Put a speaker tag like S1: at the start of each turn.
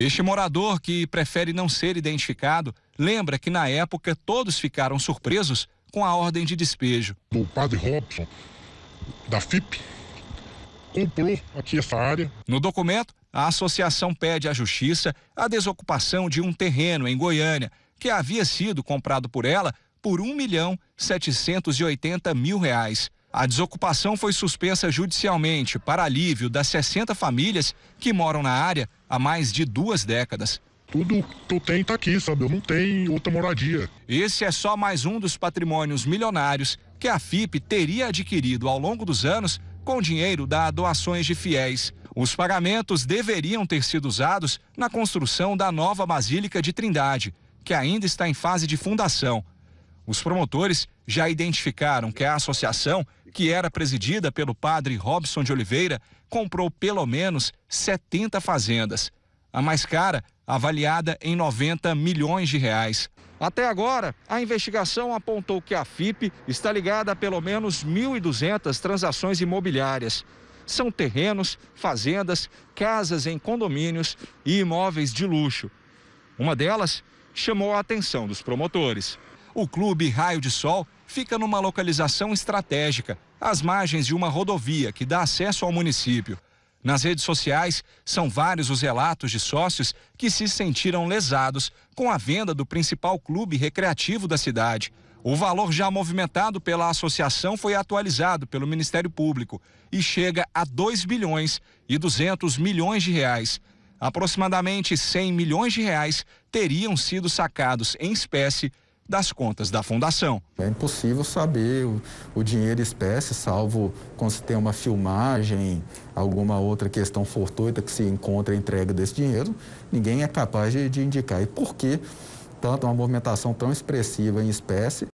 S1: Este morador, que prefere não ser identificado, lembra que na época todos ficaram surpresos com a ordem de despejo. O padre Robson, da FIP, comprou aqui essa área. No documento, a associação pede à justiça a desocupação de um terreno em Goiânia, que havia sido comprado por ela por um milhão 780 mil reais. A desocupação foi suspensa judicialmente para alívio das 60 famílias que moram na área há mais de duas décadas. Tudo que eu tenho está aqui, sabe? Eu não tenho outra moradia. Esse é só mais um dos patrimônios milionários que a FIP teria adquirido ao longo dos anos com dinheiro da doações de fiéis. Os pagamentos deveriam ter sido usados na construção da nova Basílica de Trindade, que ainda está em fase de fundação os promotores já identificaram que a associação, que era presidida pelo padre Robson de Oliveira, comprou pelo menos 70 fazendas. A mais cara, avaliada em 90 milhões de reais. Até agora, a investigação apontou que a FIP está ligada a pelo menos 1.200 transações imobiliárias. São terrenos, fazendas, casas em condomínios e imóveis de luxo. Uma delas chamou a atenção dos promotores. O clube Raio de Sol fica numa localização estratégica, às margens de uma rodovia que dá acesso ao município. Nas redes sociais, são vários os relatos de sócios que se sentiram lesados com a venda do principal clube recreativo da cidade. O valor já movimentado pela associação foi atualizado pelo Ministério Público e chega a 2 bilhões e 200 milhões de reais. Aproximadamente 100 milhões de reais teriam sido sacados em espécie das contas da
S2: fundação. É impossível saber o, o dinheiro espécie, salvo quando se tem uma filmagem, alguma outra questão fortuita que se encontra a entrega desse dinheiro, ninguém é capaz de, de indicar. E por que tanto uma movimentação tão expressiva em espécie?